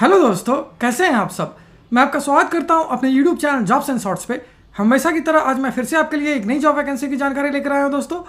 hello दोस्तों कैसे हैं आप सब मैं आपका स्वागत करता हूं अपने YouTube channel jobs and shorts पे हमेशा की तरह आज मैं फिर से आपके लिए एक नई जॉब वैकेंसी की जानकारी लेकर आया हूं दोस्तों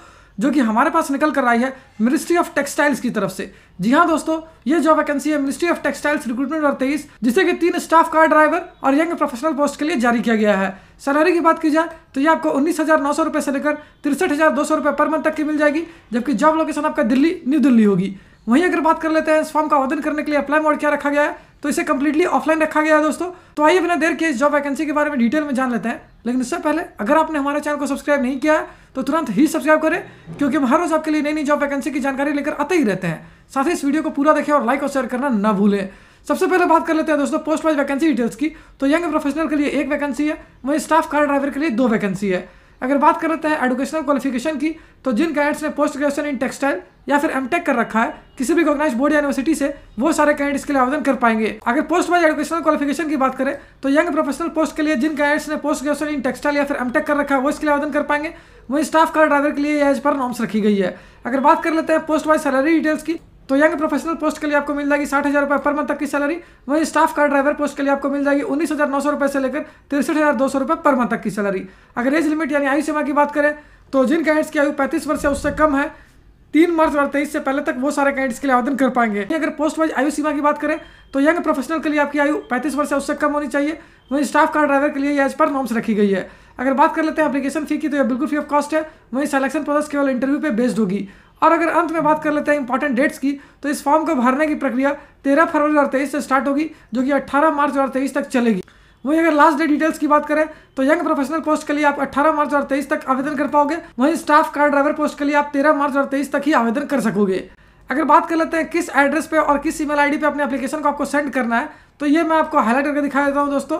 जो कि हमारे पास निकल कर आई है मिनिस्ट्री ऑफ टेक्सटाइल्स की तरफ से जी हाँ दोस्तों ये जॉब वैकेंसी है मिनिस्ट्री ऑफ टेक्सटाइल्स रिक्रूटमेंट और तेईस जिसे कि तीन स्टाफ कार ड्राइवर और यंग प्रोफेशनल पोस्ट के लिए जारी किया गया है सैलरी की बात की जाए तो ये आपको उन्नीस हज़ार नौ सौ रुपये से लेकर तिरसठ हज़ार दो सौ रुपये पर मंथ तक की मिल जाएगी जबकि जॉब लोकेशन आपका दिल्ली न्यू दिल्ली होगी वहीं अगर बात कर लेते हैं इस फॉर्म का आवेदन करने के लिए अप्लाई मोड क्या रखा गया है तो इसे कंप्लीटली ऑफलाइन रखा गया है दोस्तों तो आइए बिना देर के इस जॉब वैकेंसी के बारे में डिटेल में जान लेते हैं लेकिन इससे पहले अगर आपने हमारे चैनल को सब्सक्राइब नहीं किया है तो तुरंत ही सब्सक्राइब करें क्योंकि हम हर रोज आपके लिए नई नई जॉब वैकेंसी की जानकारी लेकर आते ही रहते हैं साथ ही इस वीडियो को पूरा देखें और लाइक और शेयर करना न भूलें सबसे पहले बात कर लेते हैं दोस्तों पोस्ट वाइज वैकेंसी डिटेल्स की तो यंग प्रोफेशनल के लिए एक वैकेंसी है वहीं स्टाफ कार ड्राइवर के लिए दो वैकेंसी है अगर बात कर रहे हैं एडुकेशनल क्वालिफिकेशन की तो जिन कैंडिडेट्स ने पोस्ट ग्रेजुएशन इन टेक्सटाइल या फिर एमटेक कर रखा है किसी भी ऑर्गेनाइज बोर्ड या यूनिवर्सिटी से वो सारे कैंडिडेट्स के लिए आवेदन कर पाएंगे अगर पोस्ट वाइज एडुकेशनल क्वालिफिकेशन की बात करें तो यंग प्रोफेशनल पोस्ट के लिए जिन कैंडिडेट्स ने पोस्ट ग्रेजुएशन इन टेक्सटाइल या फिर एमटेक कर रखा है वो इसके लिए आवेदन कर पाएंगे वहीं स्टाफ कार ड्राइवर के लिए एज पर नॉर्म्स रखी गई है अगर बात कर लेते हैं पोस्ट वाइज सैलरी डिटेल्स की तो यंग प्रोफेशनल पोस्ट के लिए आपको मिल जाएगी साठ हज़ार रुपये पर मंथ तक की सैलरी वहीं स्टाफ कार ड्राइवर पोस्ट के लिए आपको मिल जाएगी उन्नीस हज़ार नौ सौ रुपये से लेकर तिरसठ हज़ार दो सौ रुपये पर मंथ तक की सैलरी अगर एज लिमिट यानी आयु सीमा की बात करें तो जिन कैंडिडेट्स की आयु पैंतीस वर्ष या उससे कम है तीन मार्च और तेईस से पहले तक वो सारे कैंडिडेट्स के लिए आवेदन कर पाएंगे अगर पोस्ट वाइज आयु सीमा की बात करें तो यंग प्रोफेशनल के लिए आपकी आयु पैंतीस वर्ष या उससे कम होनी चाहिए वहीं स्टाफ कार ड्राइवर के लिए एज पर नॉर्म्स रखी गई है अगर बात कर लेते हैं एप्लीकेशन फी की तो यह बिल्कुल फ्री ऑफ कॉस्ट है वहीं सिलेक्शन प्रोसेस केवल इंटरव्यू पे बेस्ड होगी और अगर अंत में बात कर लेते हैं इंपॉर्टेंट डेट्स की तो इस फॉर्म को भरने की प्रक्रिया तेरह फरवरी दो से स्टार्ट होगी जो कि अट्ठारह मार्च दो तक चलेगी वहीं अगर लास्ट डे डिटेल्स की बात करें तो यंग प्रोफेशनल पोस्ट के लिए आप 18 मार्च और तेईस तक आवेदन कर पाओगे वहीं स्टाफ कार ड्राइवर पोस्ट के लिए आप 13 मार्च और तेईस तक ही आवेदन कर सकोगे अगर बात कर लेते हैं किस एड्रेस पे और किस ईमेल आईडी पे अपने एप्लीकेशन को आपको सेंड करना है तो ये मैं आपको हाईलाइट करके दिखा देता हूँ दोस्तों